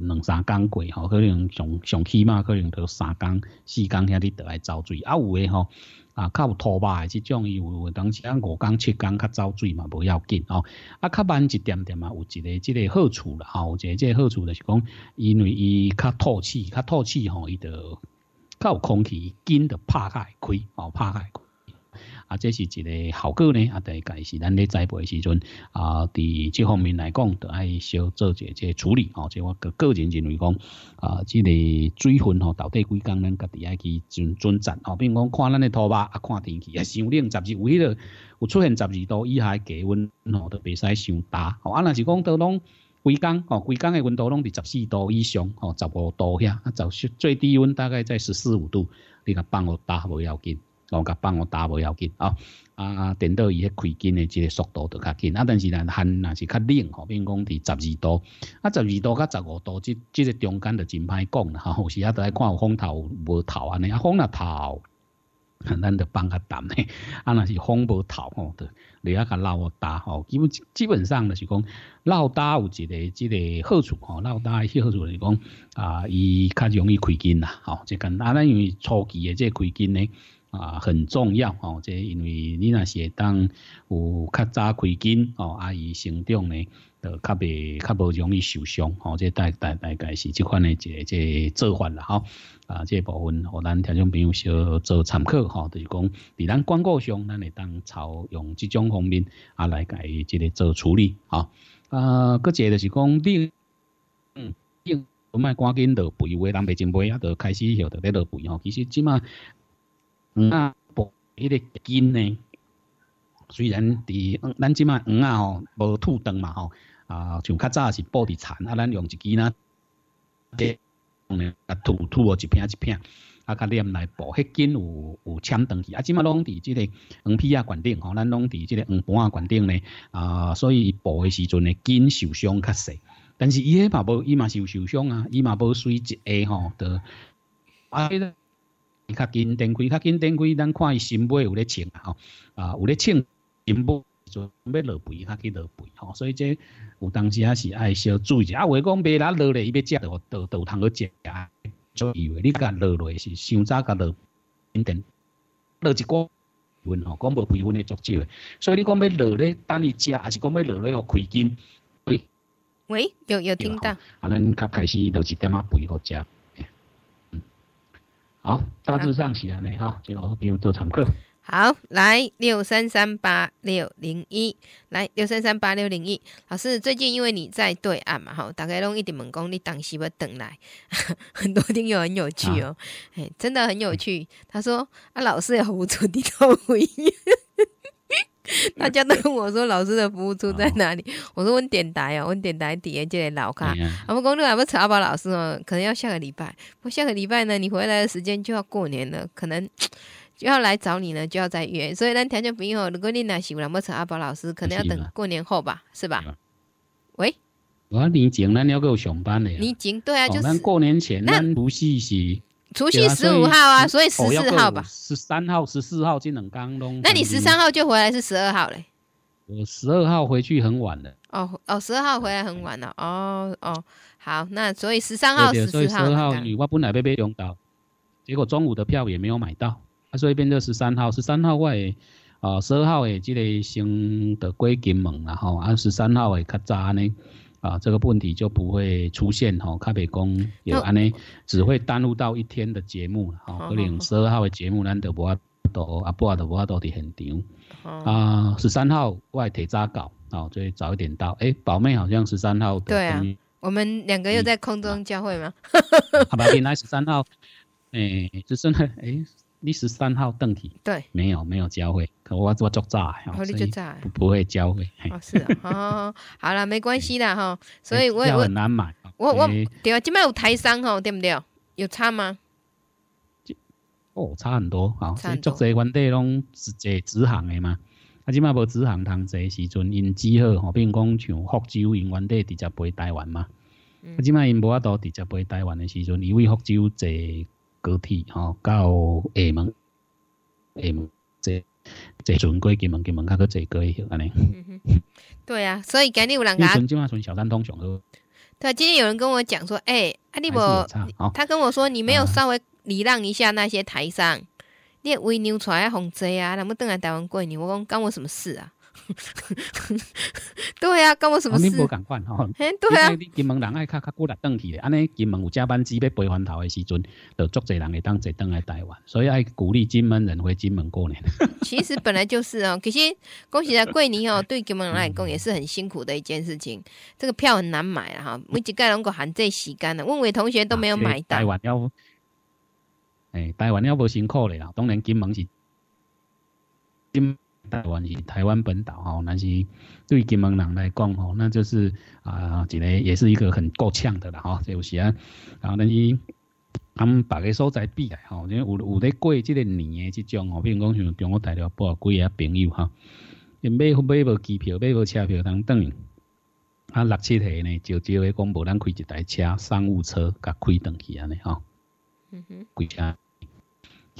两三工过吼，可能上上起码可能得三工四工遐啲得来遭罪。啊，有诶吼，啊较有拖把诶即种，伊有有当时啊五工七工较遭罪嘛，无要紧吼。啊，较慢一点点嘛，有一个即个好处啦吼，有一个即个好处就是讲，因为伊较透气，较透气吼，伊就较有空气，紧就会开吼、好怕开啊，这是一个效果呢。啊，大概是咱咧栽培时阵啊，伫这方面来讲，就爱小做些处理哦。即我个个人认为讲啊，即个水分吼，到底几工咱家己爱去准准赞哦。比如讲，看咱的土吧，啊，看天气啊，上冷，十甚有为个有出现十二度以下低温哦，都袂使想打。啊，若是讲都拢几工哦，几工的温度拢伫十四度以上哦，十五度遐啊，就最低温大概在十四五度，你放帮我打无要紧。大甲帮我打，无要紧啊！啊，等到伊迄开紧诶，即个速度就较紧啊。但是咱寒若是较冷吼，比如讲伫十二度啊，十二度甲十五度，即即个中间就真歹讲啦。吼、有时啊，都爱看有风头无头安尼啊。风若头，咱就放较淡诶，啊，那是风无头吼的，你啊，甲捞打吼，基本基本上就是讲老大有一个即个好处吼，老打迄好处是讲啊，伊较容易开金啦吼。即个啊，咱因为初期的即开金咧。啊，很重要哦！即因为你那些当有较早开筋哦，阿姨成长呢，就较袂较无容易受伤哦。即大大大概是即款个一个即做法啦，哈！啊，即部分，咱听众朋友小做参考哈，就是讲，伫咱广告上，咱会当朝用即种方面啊来介即个做处理啊。啊，个即就是讲，定定唔卖赶紧落肥，话人袂真肥，啊，就开始就咧落肥吼。其实即嘛。嗯啊，布迄个筋呢？虽然伫咱即卖黄啊吼，无土断嘛吼，啊，像较早是布伫田，啊，咱用一支呐，这啊土土哦一片一片，啊，靠黏来布迄筋有有签断去，啊，即卖拢伫即个黄皮啊管顶吼，咱拢伫即个黄盘啊管顶咧，啊，所以布诶时阵呢，筋受伤较细，但是伊迄嘛无，伊嘛是受伤啊，伊嘛无水一下吼，得。较紧等开，较紧等开，咱看伊新部有咧穿啊吼，啊有咧穿胸部就要落肥，较去落肥吼。所以这有当时也是爱小注意一下。啊话讲，袂啦落咧，伊要食哦，都有通好食啊。所以话，你甲落落是伤早，甲落等定落一锅温吼，讲无肥分的足少。所以你讲要落咧等伊食，还是讲要落咧要开金？喂喂，有有听到？啊，咱较开始落一点仔肥互食。好，大致上起来没？哈，今天老师不用做常客。好，来六三三八六零一，来六三三八六零一。老师最近因为你在对岸嘛，哈，大概弄一点猛攻，你当时会等来 很多听友很有趣哦，哎，真的很有趣。他说啊，老师也 hold 住点头回应。大家都问我说：“老师的服务处在哪里？”我说：“问点台哦，问点台底下就得老卡。”我们工作还不查阿宝老师哦，可能要下个礼拜。不下个礼拜呢，你回来的时间就要过年了，可能 就要来找你呢，就要再约。所以咱条件不硬哦。如果你哪喜欢，不请阿宝老师，可能要等过年后吧，是吧？喂，我年前那要够上班的你年前对啊，就是过年前那不是是。除去十五号啊，所以十四号吧，十三号、十四号进冷钢东。那你十三号就回来是十二号嘞，我十二号回去很晚了。哦哦，十二号回来很晚了。哦哦，好，那所以十三号、十四号，女娲不奶被被两刀，结果中午的票也没有买到，所以变成十三号，十三号外，哦，十二号诶，这个升得过金门，然后按十三号诶较早呢。啊，这个问题就不会出现哈，咖啡工有安尼，只会耽误到一天的节目哈。可能十二号的节目难得不阿多，啊，不啊的不阿多的很长。啊，十三号外铁渣搞，好，所以早一点到。哎，宝妹好像十三号。对啊。我们两个又在空中交汇吗？好 吧，你来十三号，哎，只是呢，哎。第十三号邓体对没有没有教会，可我我做炸，所以不会教会。哦是哦，好了 没关系的哈，所以我很难买，我我,、对啊，今麦有台商哈，对不对？有差吗？哦差很多哈，所以做在原地拢是做直行的嘛，啊今麦无子行同做时阵因只好吼，如讲像福州因原地直接飞台湾嘛，啊今麦因无啊多直接飞台湾的时阵，因为福州坐。高铁吼，到厦门，厦门这这尊贵的门，金门卡个最贵的，安尼。对啊，所以今日有人甲。你纯精小三通想说。对，今天有人跟我讲说，哎，阿力伯，他跟我说你没有稍微礼让一下那些台上，你威牛出来红嘴啊，那么登来台湾过，年，我讲干我什么事啊？对呀，干我什么事？你不敢管哈？哎，对呀。金门人爱卡卡过来登去的，安尼金门有加班机要飞返头的时阵，就足侪人会当坐登来台湾，所以爱鼓励金门人回金门过年。其实本来就是哦，可是恭喜在桂林哦，对金门人来讲也是很辛苦的一件事情。这个票很难买哈，每鸡盖龙果含在洗干了，问伟同学都没有买到。台湾要，哎，台湾要不辛苦嘞啦，当然金门是金。台湾是台湾本岛吼，那是对金门人来讲吼，那就是啊一个也是一个很够呛的啦哈，就是啊，然后但是们别个所在比来吼，因为有有咧过这个年诶这种吼，比如讲像中国大陆，包啊几个朋友哈，因买买无机票，买无车票等等，啊六七岁呢，就就讲无咱开一台车，商务车甲开转去安尼哈，嗯哼，开车。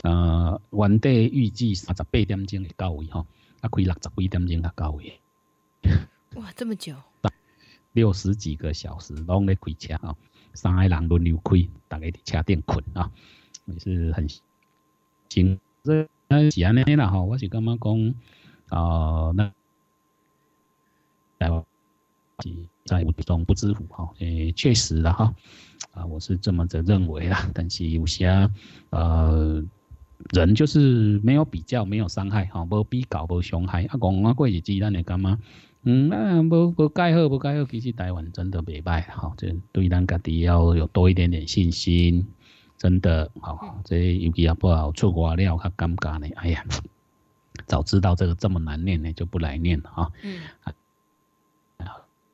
呃，原地预计三十八点钟会到位哈，啊，开六十几点钟才到位。哇，这么久！六十几个小时拢咧开车啊，三个人轮流开，大家在车顶困啊，也是很辛苦。那几安内啦哈，我是感觉讲啊，那在在无中不知福哈，诶，确实了，哈，啊，我是这么的认为啦，但是有些呃。人就是没有比较，没有伤害，哈、吼，无比搞无伤害。啊，讲啊过是，其实咱会感觉，嗯，那无无盖好，无盖好，其实台湾真的袂歹，吼，这对咱家己要有多一点点信心，真的，吼，这尤其也不好出国了，较尴尬呢。哎呀，早知道这个这么难念呢，就不来念了，哈。嗯。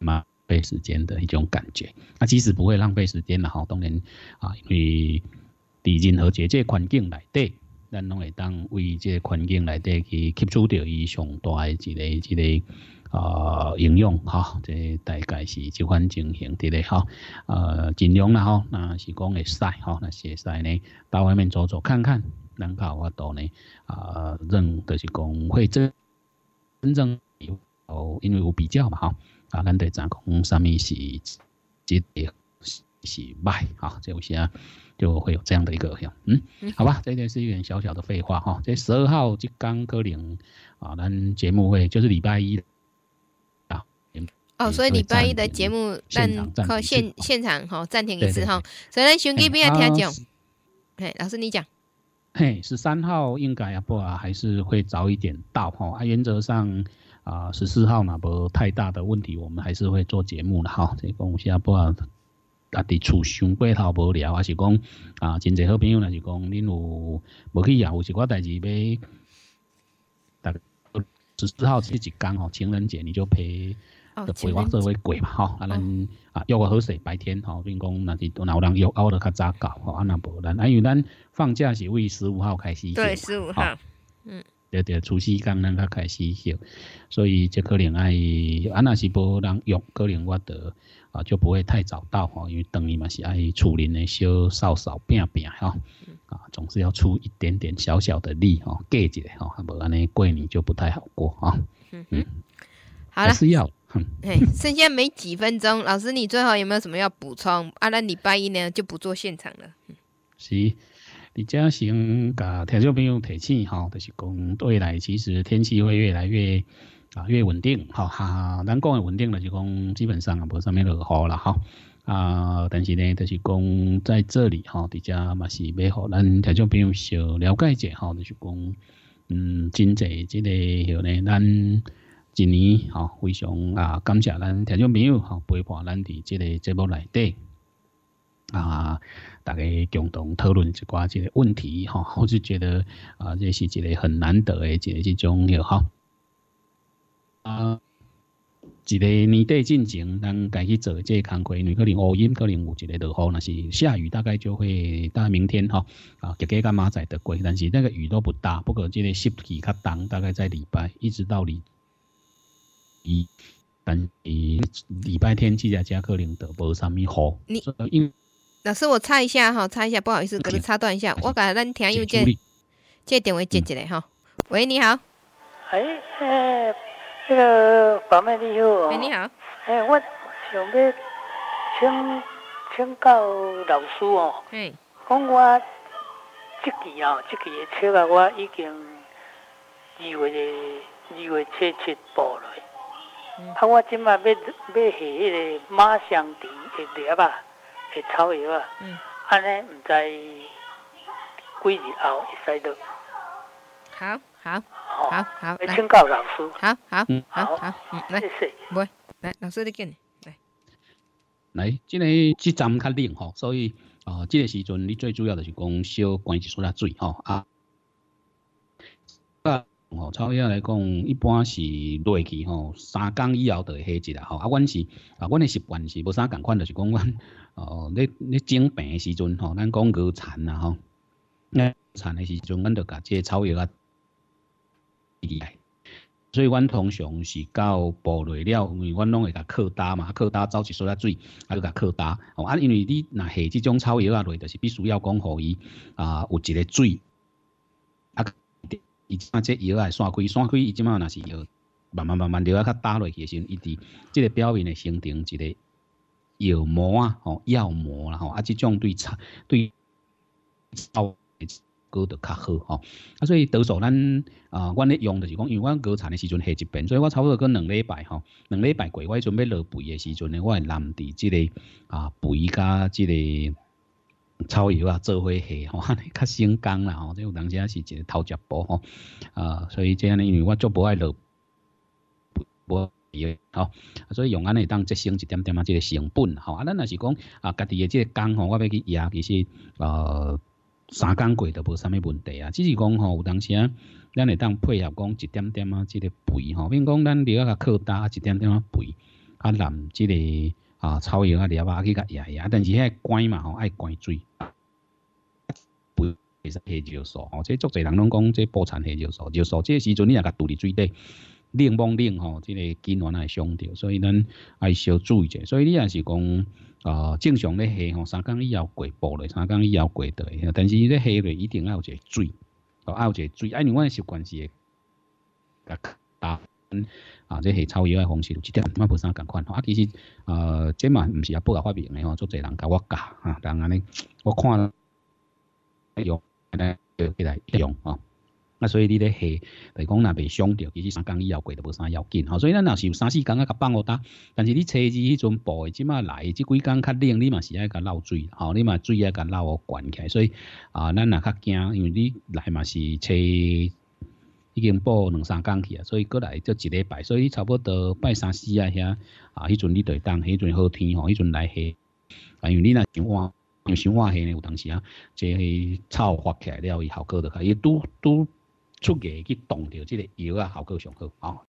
浪费时间的一种感觉。啊，即使不会浪费时间了，吼，当然啊，因为已经和结界环境内底。咱拢会当为即个环境内底去吸收掉伊上大诶一个一个啊应用哈，个大概是即款情形伫咧哈。呃，尽量啦吼，那是讲会使吼，那会使呢，到外面走走看看，能够有法度呢啊，人就是讲会真真正有，因为有比较嘛哈，啊，咱对影讲，啥物是是是是歹哈，这有些。就会有这样的一个嗯，好吧，这点是一点小小的废话哈。这十二号就刚可领啊，咱节目会就是礼拜一啊。哦，所以礼拜一的节目暂靠现现场哈暂停一次哈。所以咱兄弟不要听讲，嘿，老师你讲。嘿，十三号应该也不啊，还是会早一点到哈。啊，原则上啊，十四号呢不太大的问题，我们还是会做节目的哈。这公我一不啊。啊！伫厝上过头无聊，还是讲啊，真侪好朋友，若是讲恁有无去呀？有一寡代志要，十四号是一工吼？情人节你就陪陪我做社会鬼嘛吼？啊咱啊，约个好势，白天吼，并讲那是都哪有人约，我得较早到吼，啊若无啊，因为咱放假是为十五号开始，对，十五号，嗯。对对，除夕刚，刚开始休，所以这可能爱，啊那是无人用，可能我得，啊就不会太早到哈，因为等于嘛是爱处理那小扫少病病哈，啊总是要出一点点小小的力哈，过节哈，无安尼过年就不太好过哈。嗯嗯，好了，还是要，哎，剩下没几分钟，老师你最好有没有什么要补充？阿拉礼拜一呢就不做现场了。嗯，行。比较先甲听众朋友提醒吼，就是讲未来其实天气会越来越啊越稳定，哈，咱讲的稳定就是讲基本上啊无啥物落雨啦，吼。啊，但是呢，就是讲在这里吼，伫遮嘛是要咱听众朋友小了解者吼，就是讲嗯，真济这个许呢，咱今年吼，非常啊感谢咱听众朋友吼，陪伴咱伫这个节目内底。啊，大家共同讨论一寡这个问题哈，我就觉得啊，这是一个很难得的，一个这种哟哈。啊，一个年底进前，咱家去做这工因有可能乌阴，可能有一个落雨，那是下雨大概就会大明天哈。啊，一家干嘛在得过，但是那个雨都不大，不过这个湿气较重，大概在礼拜一直到礼。一，但是礼拜天气再家可能得无啥物好。你，因。老师，我插一下哈，插一下，不好意思，给你插断一下，我才咱听又这接电话接一下哈。喂，你好。哎，这个房门的钥匙。喂，你好。哎，我想要请请教老师哦。嗯。讲我这个啊，这个的车啊，我已经二月二月七七报了，嗯，怕我今麦要要起那个马相亭的叠吧。给草药啊，嗯，啊呢，唔在归热后会西到。好，好，好，好，来请教老师，好好，好好，嗯，来，谢谢，喂，来，老师你见，来，来，即个节站较冷吼，所以哦，即个时阵你最主要的就是讲少关一少下水，吼啊。吼，草药来讲，一般是落去吼，三工以后就会下节啦吼。啊，阮是啊，阮诶习惯是无啥共款，就是讲阮哦，咧咧整病诶时阵吼，咱讲去铲啦吼，那铲诶时阵，阮就甲即个草药啊移来。所以阮通常是到部落了，因为阮拢会甲靠打嘛，靠打走一少仔水，啊去甲靠打。哦啊，因为你那下即种草药啊落，就是必须要讲互伊啊有一个水啊。以前即药啊，散开散开，以即嘛若是药，慢慢慢慢留啊，较大落去的时，伊滴即个表面的形成一个药膜啊，吼药膜啦吼，啊即种对产对烧割的较好吼，啊所以多数咱啊，我咧用就是讲，因为我割产的时阵下一边，所以我差不多过两礼拜吼，两礼拜过，我准备落肥的时阵呢，我会淋伫即个啊肥加即个。草油啊，做伙蟹吼，较省工啦吼。即 有当时啊是一个头一步吼，啊，所以这样呢，因为我做不爱落，无油吼，所以用安尼当节省一点点啊，即个成本吼。啊，咱若是讲啊，家己的即个工吼，我要去熬，其实呃，三工过都无啥物问题啊。只是讲吼，有当时啊，咱会当配合讲一点点啊，即个肥吼，比如讲咱滴啊较靠大一点点啊肥啊，南即个。啊，草药啊、抓啊，去甲野野，但是个关嘛吼，爱关水，不其实下尿素，吼。即足侪人拢讲，即补残下尿素，尿素即时阵你若甲堵伫水底，冷帮冷吼，即个基因啊会伤着，所以咱爱少注意者。所以你若是讲，呃，正常咧下吼，三缸以后过步咧，三缸以后过对，但是你咧下咧一定爱有者水，爱有者水，按我习惯是，会甲啊。啊，即系抄药的方式，即这点，冇不啥共款。啊，其实，呃，这嘛，唔是阿布来发明诶吼，做侪人教我教，啊，人安尼，我看，用，安尼，叫起来用吼。啊，所以你咧下，别讲若未想着，其实三工以后过都无啥要紧吼。所以咱若是有三四工啊，甲放我打。但是你车子迄阵步诶，即马来，即几工较冷，你嘛是爱甲漏水，吼，你嘛水要甲捞哦灌起。所以，啊，咱若较惊，因为你来嘛是车已经报两三工去啊，所以过来就一礼拜，所以差不多拜三四啊遐啊，迄阵你会当迄阵好天吼，迄阵来去，因为你那想花用想花下呢，有当时啊，即系草发起来了，伊效果就较，伊拄拄出叶去动着即个药啊，效果上好啊。